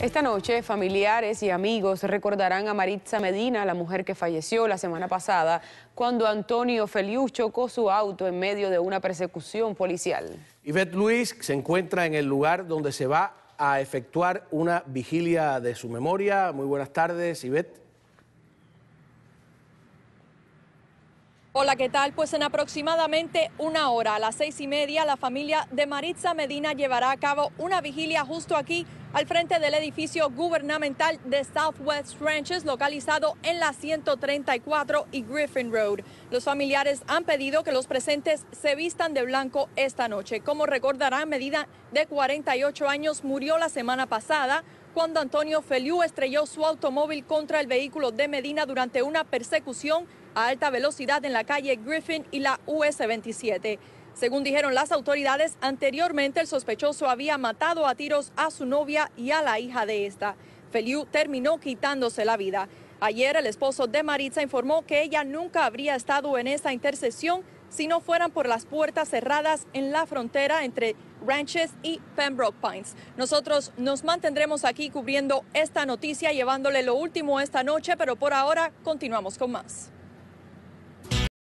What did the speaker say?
Esta noche, familiares y amigos recordarán a Maritza Medina, la mujer que falleció la semana pasada cuando Antonio Feliu chocó su auto en medio de una persecución policial. Yvette Luis se encuentra en el lugar donde se va a efectuar una vigilia de su memoria. Muy buenas tardes, Yvette. Hola, ¿qué tal? Pues en aproximadamente una hora, a las seis y media, la familia de Maritza Medina llevará a cabo una vigilia justo aquí al frente del edificio gubernamental de Southwest Ranches, localizado en la 134 y Griffin Road. Los familiares han pedido que los presentes se vistan de blanco esta noche. Como recordarán, medida de 48 años murió la semana pasada cuando Antonio Feliu estrelló su automóvil contra el vehículo de Medina durante una persecución a alta velocidad en la calle Griffin y la US 27. Según dijeron las autoridades, anteriormente el sospechoso había matado a tiros a su novia y a la hija de esta. Feliu terminó quitándose la vida. Ayer el esposo de Maritza informó que ella nunca habría estado en esa intersección si no fueran por las puertas cerradas en la frontera entre Ranches y Pembroke Pines. Nosotros nos mantendremos aquí cubriendo esta noticia, llevándole lo último esta noche, pero por ahora continuamos con más.